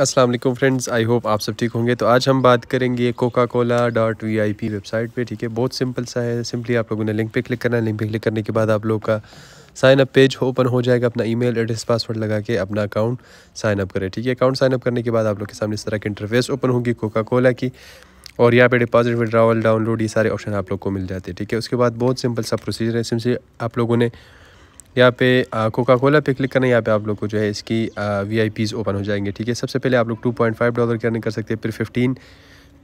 Aslam friends I hope आप सब ठीक होंगे तो आज हम बात करेंगे Coca Cola dot V I P website पे ठीक है बहुत सिंपल सा है सिंपली आप लोगों ने लिंक पे क्लिक करना है लिंक पे क्लिक करने के बाद आप लोग का साइन अप पेज ओपन हो जाएगा अपना ईमेल एड्रेस पासवर्ड लगा के अपना अकाउंट साइन अप करें ठीक है अकाउंट साइन अप करने के बाद आप लोग के सामने इस तरह की इंटरफेस ओपन होगी कोका कोला की और यहाँ पे डिपॉजिट विड्रावल डाउनलोड ये सारे ऑप्शन आप लोग को मिल जाते हैं ठीक है उसके बाद बहुत सिंपल सा प्रोसीजर है सिंपली आप लोगों ने यहाँ पे कोका कोला पे क्लिक करना यहाँ पे आप लोग को जो है इसकी वी आई पीज़ ओपन हो जाएंगे ठीक है सबसे पहले आप लोग टू पॉइंट फाइव डॉलर की अर्निंग कर सकते हैं फिर फिफ्टीन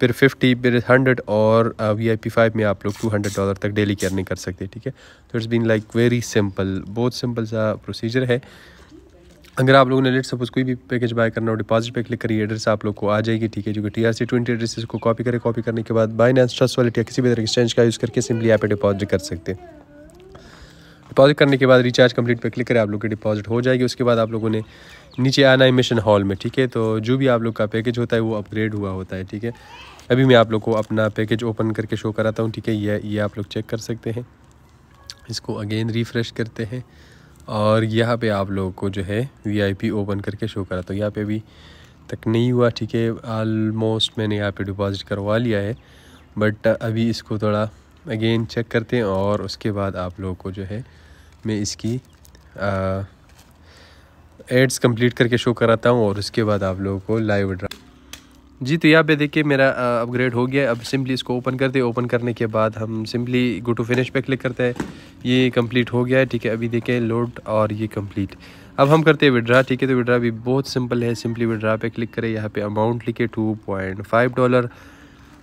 फिर फिफ्टी फिर हंड्रेड और वी आई पी फाइव में आप लोग टू हंड्रेड डॉलर तक डेली की अर्निंग कर सकते हैं ठीक है तो it's been like very simple बहुत सिंपल सा प्रोसीजर है अगर आप लोगों ने लेट सपोज कोई भी पैकेज बाय करना हो डिपॉजिट पे क्लिक करिए एड्रेस आप लोग को आ जाएगी ठीक है जो कि T R C twenty address को कॉपी करें कॉपी करने के बाद बाइनेंस ट्रस्ट वॉलेट या किसी भी तरह एक्सचेंज का यूज़ करके सिंपली यहाँ पे डिपॉजिट कर सकते हैं डिपॉजिट करने के बाद रिचार्ज कंप्लीट पे क्लिक करें आप लोग की डिपॉजिट हो जाएगी उसके बाद आप लोगों ने नीचे आना है मिशन हॉल में ठीक है तो जो भी आप लोग का पैकेज होता है वो अपग्रेड हुआ होता है ठीक है अभी मैं आप लोग को अपना पैकेज ओपन करके शो कराता हूँ ठीक है ये ये आप लोग चेक कर सकते हैं इसको अगेन रिफ़्रेश करते हैं और यहाँ पे आप लोगों को जो है वीआईपी ओपन करके शो करा तो यहाँ पे अभी तक नहीं हुआ ठीक है आलमोस्ट मैंने यहाँ पे डिपॉज़िट करवा लिया है बट अभी इसको थोड़ा अगेन चेक करते हैं और उसके बाद आप लोगों को जो है मैं इसकी एड्स कंप्लीट करके शो कराता हूँ और उसके बाद आप लोगों को लाइव ड्रा जी तो यहाँ पे देखिए मेरा अपग्रेड हो गया अब सिंपली इसको ओपन करते हैं ओपन करने के बाद हम सिंपली गो टू फिनिश पे क्लिक करते हैं ये कंप्लीट हो गया है ठीक है अभी देखें लोड और ये कंप्लीट अब हम करते हैं विड्रा ठीक है तो विड्रा भी बहुत सिंपल है सिंपली विड्रा पे क्लिक करें यहाँ पे अमाउंट लिखे टू पॉइंट फाइव डॉलर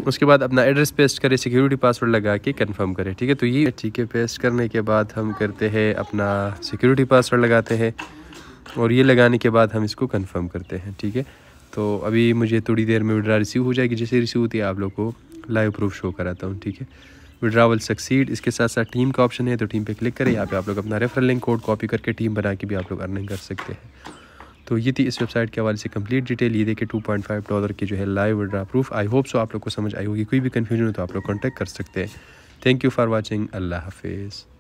उसके बाद अपना एड्रेस पेस्ट करें सिक्योरिटी पासवर्ड लगा के कंफर्म करें ठीक है तो ये ठीक है पेस्ट करने के बाद हम करते हैं अपना सिक्योरिटी पासवर्ड लगाते हैं और ये लगाने के बाद हम इसको कंफर्म करते हैं ठीक है तो अभी मुझे थोड़ी देर में विड्रा रिसीव हो जाएगी जैसे रिसीव होती है आप लोग को लाइव प्रूफ शो कराता हूँ ठीक है विड्रावल सक्सीड इसके साथ साथ टीम का ऑप्शन है तो टीम पे क्लिक करें यहाँ पे आप लोग अपना रेफरल लिंक कोड कॉपी करके टीम बना के भी आप लोग अर्निंग कर सकते हैं तो ये थी इस वेबसाइट के हवाले से कंप्लीट डिटेल ये देखिए 2.5 डॉलर की जो है live draw proof I hope so आप लोग को समझ आई होगी कोई भी कन्फ्यूजन हो तो आप लोग कॉन्टैक्ट कर सकते हैं थैंक यू फॉर वॉचिंग अल्लाह हाफिज़